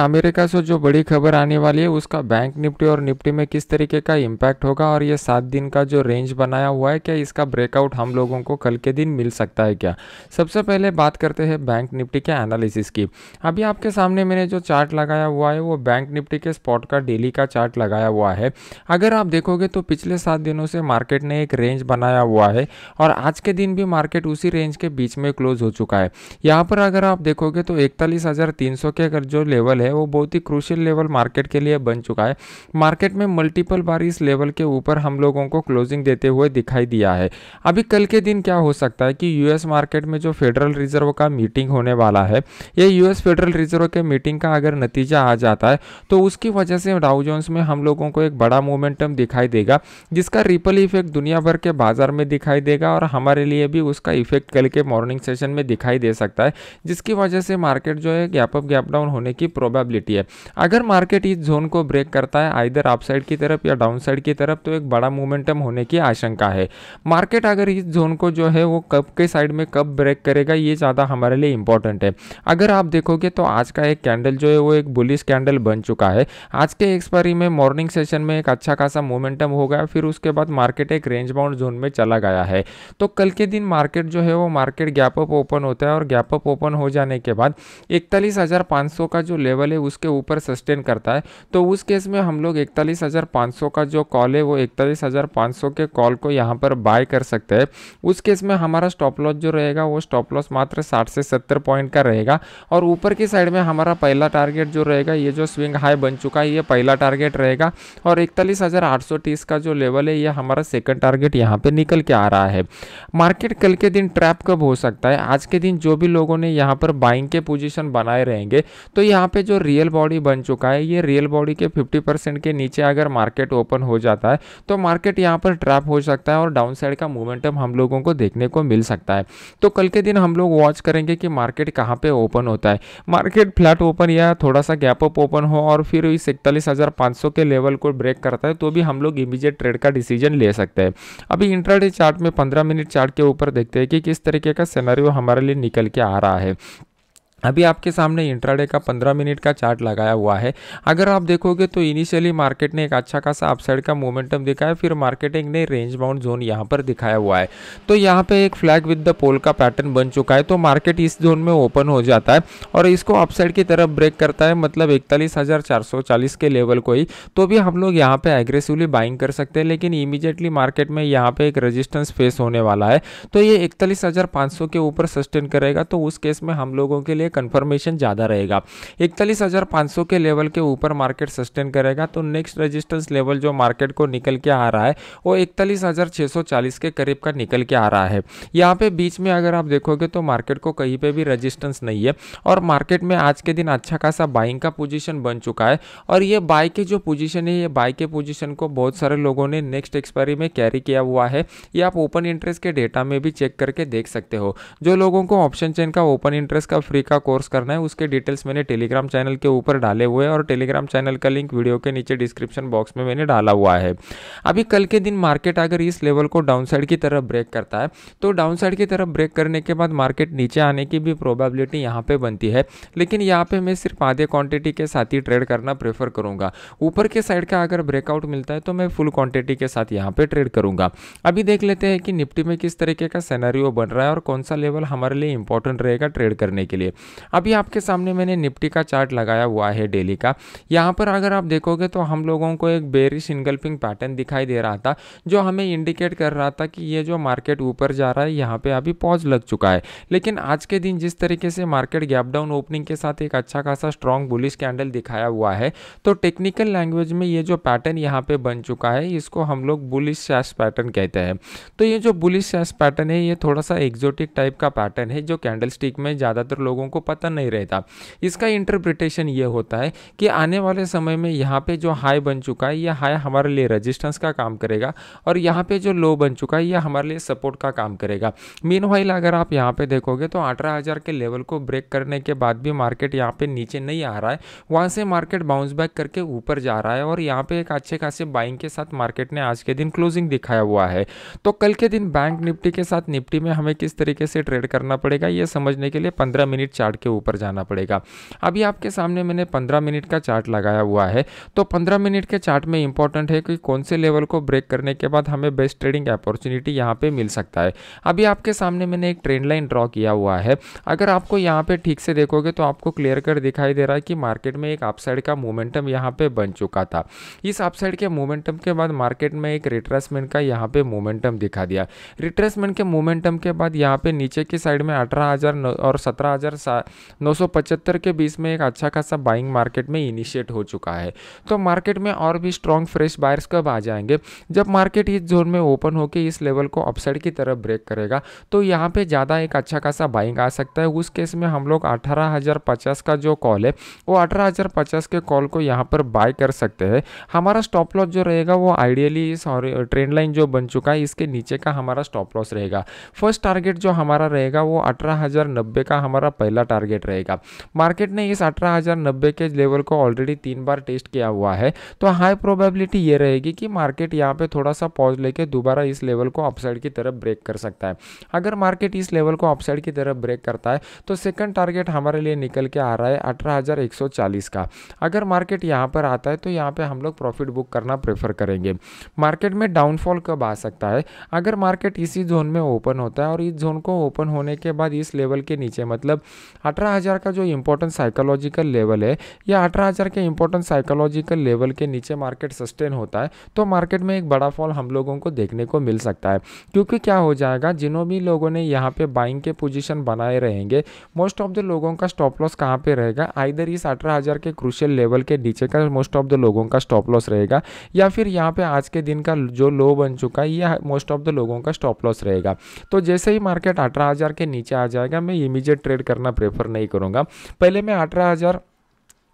America से जो बड़ी खबर आने वाली है उसका बैंक निफ्टी और निफ्टी में किस तरीके का इम्पैक्ट होगा और ये सात दिन का जो रेंज बनाया हुआ है क्या इसका ब्रेकआउट हम लोगों को कल के दिन मिल सकता है क्या सबसे पहले बात करते हैं बैंक निफ्टी के एनालिसिस की अभी आपके सामने मैंने जो चार्ट लगाया हुआ है वो बैंक निफ्टी के स्पॉट का डेली का चार्ट लगाया हुआ है अगर आप देखोगे तो पिछले सात दिनों से मार्केट ने एक रेंज बनाया हुआ है और आज के दिन भी मार्केट उसी रेंज के बीच में क्लोज हो चुका है यहाँ पर अगर आप देखोगे तो इकतालीस के जो लेवल है वो बहुत ही क्रूशियल लेवल मार्केट के लिए बन चुका है मार्केट में मल्टीपल बार इस लेवल के ऊपर हम लोगों को क्लोजिंग देते हुए दिखाई दिया है अभी कल के दिन क्या हो सकता है कि यूएस मार्केट में जो फेडरल रिजर्व का मीटिंग होने वाला है या यूएस फेडरल रिजर्व के मीटिंग का अगर नतीजा आ जाता है तो उसकी वजह से डाउजोन्स में हम लोगों को एक बड़ा मोमेंटम दिखाई देगा जिसका रिपल इफेक्ट दुनिया भर के बाजार में दिखाई देगा और हमारे लिए भी उसका इफेक्ट कल के मॉर्निंग सेशन में दिखाई दे सकता है जिसकी वजह से मार्केट जो है गैप अप गैप डाउन होने की प्रॉब्लम प्रोबेबिलिटी है अगर मार्केट इस जोन को ब्रेक करता है आइधर अप की तरफ या डाउन साइड की तरफ तो एक बड़ा मोमेंटम होने की आशंका है मार्केट अगर इस जोन को जो है वो कब के साइड में कब ब्रेक करेगा ये ज़्यादा हमारे लिए इंपॉर्टेंट है अगर आप देखोगे तो आज का एक कैंडल जो है वो एक बुलिस कैंडल बन चुका है आज के एक्सपायरी में मॉर्निंग सेशन में एक अच्छा खासा मोमेंटम हो गया फिर उसके बाद मार्केट एक रेंज बाउंड जोन में चला गया है तो कल के दिन मार्केट जो है वो मार्केट गैप अप ओपन होता है और गैप अप ओपन हो जाने के बाद इकतालीस का जो लेवल लेवल है उसके ऊपर सस्टेन करता है तो उस केस में हम लोग इकतालीस हज़ार पाँच सौ का जो कॉल है वो इकतालीस हज़ार पाँच सौ के कॉल को यहाँ पर बाय कर सकते हैं उस केस में हमारा स्टॉप लॉस जो रहेगा वो स्टॉप लॉस मात्र साठ से सत्तर पॉइंट का रहेगा और ऊपर की साइड में हमारा पहला टारगेट जो रहेगा ये जो स्विंग हाई बन चुका है ये पहला टारगेट रहेगा और इकतालीस का जो लेवल है ये हमारा सेकेंड टारगेट यहाँ पर निकल के आ रहा है मार्केट कल के दिन ट्रैप कब हो सकता है आज के दिन जो भी लोगों ने यहाँ पर बाइंग के पोजिशन बनाए रहेंगे तो यहाँ पर जो जो रियल बॉडी बन चुका है ये रियल बॉडी के 50 परसेंट के नीचे अगर मार्केट ओपन हो जाता है तो मार्केट यहाँ पर ट्रैप हो सकता है और डाउन साइड का मोमेंटम हम लोगों को देखने को मिल सकता है तो कल के दिन हम लोग वॉच करेंगे कि मार्केट कहाँ पे ओपन होता है मार्केट फ्लैट ओपन या थोड़ा सा गैप अप ओपन हो और फिर इस इकतालीस के लेवल को ब्रेक करता है तो भी हम लोग इमीजिएट ट्रेड का डिसीजन ले सकते हैं अभी इंट्राडे चार्ट में पंद्रह मिनट चार्ट के ऊपर देखते हैं कि किस तरीके का सेनारियो हमारे लिए निकल के आ रहा है अभी आपके सामने इंट्राडे का 15 मिनट का चार्ट लगाया हुआ है अगर आप देखोगे तो इनिशियली मार्केट ने एक अच्छा खासा अपसाइड का मोमेंटम दिखाया फिर मार्केटिंग ने रेंज बाउंड जोन यहाँ पर दिखाया हुआ है तो यहाँ पे एक फ्लैग विद द पोल का पैटर्न बन चुका है तो मार्केट इस जोन में ओपन हो जाता है और इसको अपसाइड की तरफ ब्रेक करता है मतलब इकतालीस के लेवल को ही तो भी हम लोग यहाँ पर एग्रेसिवली बाइंग कर सकते हैं लेकिन इमिजिएटली मार्केट में यहाँ पर एक रजिस्टेंस फेस होने वाला है तो ये इकतालीस के ऊपर सस्टेन करेगा तो उस केस में हम लोगों के लिए कन्फर्मेशन ज़्यादा रहेगा इकतालीस हजार पाँच सौ के लेवल के ऊपर मार्केट सस्टेन करेगा तो नेक्स्ट रेजिस्टेंस लेवल जो मार्केट को निकल के आ रहा है वो इकतालीस के करीब का निकल के आ रहा है यहाँ पे बीच में अगर आप देखोगे तो मार्केट को कहीं पर भी रजिस्टेंस नहीं है और मार्केट में आज के दिन अच्छा खासा बाइंग का पोजिशन बन चुका है और ये बाई के जो पोजिशन है ये बाई के पोजिशन को बहुत सारे लोगों ने नेक्स्ट एक्सपायरी में कैरी किया हुआ है ये आप ओपन इंटरेस्ट के डेटा में भी चेक करके देख सकते हो जो लोगों को ऑप्शन चेन का ओपन इंटरेस्ट का फ्री का का कोर्स करना है उसके डिटेल्स मैंने टेलीग्राम चैनल के ऊपर डाले हुए हैं और टेलीग्राम चैनल का लिंक वीडियो के नीचे डिस्क्रिप्शन बॉक्स में मैंने डाला हुआ है अभी कल के दिन मार्केट अगर इस लेवल को साइड की तरफ ब्रेक करता है तो साइड की तरफ ब्रेक करने के बाद मार्केट नीचे आने की भी प्रोबेबिलिटी यहाँ पर बनती है लेकिन यहाँ पर मैं सिर्फ आधे क्वान्टिटी के साथ ही ट्रेड करना प्रेफर करूँगा ऊपर के साइड का अगर ब्रेकआउट मिलता है तो मैं फुल क्वान्टिटी के साथ यहाँ पर ट्रेड करूँगा अभी देख लेते हैं कि निफ्टी में किस तरीके का सेनारियो बन रहा है और कौन सा लेवल हमारे लिए इंपॉर्टेंट रहेगा ट्रेड करने के लिए अभी आपके सामने मैंने निफ्टी का चार्ट लगाया हुआ है डेली का यहाँ पर अगर आप देखोगे तो हम लोगों को एक बेरिश इनगल्पिंग पैटर्न दिखाई दे रहा था जो हमें इंडिकेट कर रहा था कि ये जो मार्केट ऊपर जा रहा है यहाँ पे अभी पॉज लग चुका है लेकिन आज के दिन जिस तरीके से मार्केट गैप डाउन ओपनिंग के साथ एक अच्छा खासा स्ट्रॉन्ग बुलिश कैंडल दिखाया हुआ है तो टेक्निकल लैंग्वेज में ये जो पैटर्न यहाँ पे बन चुका है इसको हम लोग बुलिश सैश पैटर्न कहते हैं तो ये जो बुलिश सैश पैटर्न है ये थोड़ा सा एक्जोटिक टाइप का पैटर्न है जो कैंडल में ज़्यादातर लोगों को पता नहीं रहता इसका इंटरप्रिटेशन ये होता है कि आने वाले समय में यहाँ पे जो हाई बन चुका है यह हाई हमारे लिए रजिस्टेंस का काम करेगा और यहाँ पे जो लो बन चुका है यह हमारे लिए सपोर्ट का काम करेगा मीन अगर आप यहाँ पे देखोगे तो अठारह के लेवल को ब्रेक करने के बाद भी मार्केट यहाँ पे नीचे नहीं आ रहा है वहाँ से मार्केट बाउंस बैक करके ऊपर जा रहा है और यहाँ पे एक अच्छे खासे बाइंग के साथ मार्केट ने आज के दिन क्लोजिंग दिखाया हुआ है तो कल के दिन बैंक निफ्टी के साथ निफ्टी में हमें किस तरीके से ट्रेड करना पड़ेगा यह समझने के लिए पंद्रह मिनट चार्ट के ऊपर जाना पड़ेगा अभी आपके सामने मैंने पंद्रह मिनट का चार्ट लगाया हुआ है तो पंद्रह मिनट के चार्ट में इंपॉर्टेंट है कि कौन से लेवल को ब्रेक करने के बाद हमें बेस्ट ट्रेडिंग अपॉर्चुनिटी यहाँ पे मिल सकता है अभी आपके सामने मैंने एक ट्रेंड लाइन ड्रॉ किया हुआ है अगर आपको यहाँ पे ठीक से देखोगे तो आपको क्लियर कर दिखाई दे रहा है कि मार्केट में एक अपसाइड का मोमेंटम यहाँ पे बन चुका था इस अपसाइड के मोमेंटम के बाद मार्केट में एक रिट्रेसमेंट का यहाँ पे मोमेंटम दिखा दिया रिट्रेसमेंट के मोमेंटम के बाद यहाँ पे नीचे की साइड में अठारह और सत्रह नौ के बीच में एक अच्छा खासा बाइंग मार्केट में इनिशिएट हो चुका है तो मार्केट में और भी स्ट्रॉन्ग फ्रेश बायर्स कब आ जाएंगे जब मार्केट इस जोन में ओपन होकर इस लेवल को अपसाइड की तरफ ब्रेक करेगा तो यहाँ पर ज़्यादा एक अच्छा खासा बाइंग आ सकता है उस केस में हम लोग अठारह का जो कॉल है वो अठारह के कॉल को यहाँ पर बाय कर सकते हैं हमारा स्टॉप लॉस जो रहेगा वो आइडियली इस ट्रेंड लाइन जो बन चुका है इसके नीचे का हमारा स्टॉप लॉस रहेगा फर्स्ट टारगेट जो हमारा रहेगा वो अठारह का हमारा पहला टारगेट रहेगा मार्केट ने इस अठारह के लेवल को ऑलरेडी तीन बार टेस्ट किया हुआ है तो हाई प्रोबेबिलिटी ये रहेगी कि मार्केट यहाँ पे थोड़ा सा पॉज लेके दोबारा इस लेवल को अपसाइड की तरफ ब्रेक कर सकता है अगर मार्केट इस लेवल को अपसाइड की तरफ ब्रेक करता है तो सेकंड टारगेट हमारे लिए निकल के आ रहा है अठारह का अगर मार्केट यहाँ पर आता है तो यहाँ पर हम लोग प्रॉफिट बुक करना प्रेफर करेंगे मार्केट में डाउनफॉल कब आ सकता है अगर मार्केट इसी जोन में ओपन होता है और इस जोन को ओपन होने के बाद इस लेवल के नीचे मतलब अठारह हज़ार का जो इम्पोर्टेंट साइकोलॉजिकल लेवल है या अठारह हज़ार के इम्पोर्टेंट साइकोलॉजिकल लेवल के नीचे मार्केट सस्टेन होता है तो मार्केट में एक बड़ा फॉल हम लोगों को देखने को मिल सकता है क्योंकि क्या हो जाएगा जिन्हों भी लोगों ने यहाँ पे बाइंग के पोजिशन बनाए रहेंगे मोस्ट ऑफ द लोगों का स्टॉप लॉस कहाँ पर रहेगा आइधर इस अठारह हज़ार के क्रुशियल लेवल के नीचे का मोस्ट ऑफ द लोगों का स्टॉप लॉस रहेगा या फिर यहाँ पर आज के दिन का जो लो बन चुका है यह मोस्ट ऑफ द लोगों का स्टॉप लॉस रहेगा तो जैसे ही मार्केट अठारह के नीचे आ जाएगा मैं इमीजिएट ट्रेड करना प्रेफर नहीं करूँगा पहले मैं अठारह हज़ार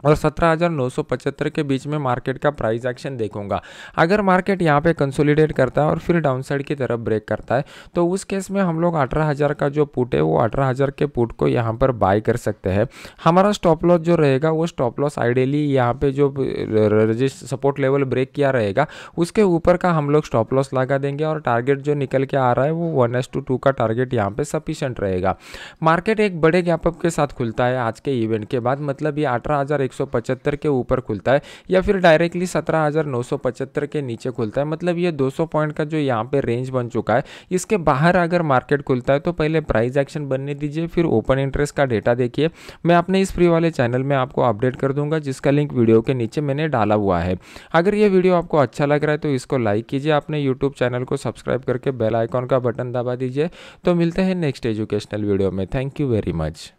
और सत्रह के बीच में मार्केट का प्राइस एक्शन देखूंगा अगर मार्केट यहाँ पे कंसोलिडेट करता है और फिर डाउनसाइड की तरफ ब्रेक करता है तो उस केस में हम लोग 18,000 का जो पुट है वो 18,000 के पुट को यहाँ पर बाय कर सकते हैं हमारा स्टॉप लॉस जो रहेगा वो स्टॉप लॉस आइडियली यहाँ पे जो रजिस्ट सपोर्ट लेवल ब्रेक किया रहेगा उसके ऊपर का हम लोग स्टॉप लॉस लगा देंगे और टारगेट जो निकल के आ रहा है वो वन एस टू टू का टारगेट यहाँ पर सफिशेंट रहेगा मार्केट एक बड़े गैपअप के साथ खुलता है आज के इवेंट के बाद मतलब ये अठारह के ऊपर खुलता है या फिर डायरेक्टली सत्रह के नीचे खुलता है मतलब ये 200 पॉइंट का जो यहाँ पे रेंज बन चुका है इसके बाहर अगर मार्केट खुलता है तो पहले प्राइस एक्शन बनने दीजिए फिर ओपन इंटरेस्ट का डेटा देखिए मैं अपने इस फ्री वाले चैनल में आपको अपडेट कर दूंगा जिसका लिंक वीडियो के नीचे मैंने डाला हुआ है अगर ये वीडियो आपको अच्छा लग रहा है तो इसको लाइक कीजिए अपने यूट्यूब चैनल को सब्सक्राइब करके बेल आइकॉन का बटन दबा दीजिए तो मिलते हैं नेक्स्ट एजुकेशनल वीडियो में थैंक यू वेरी मच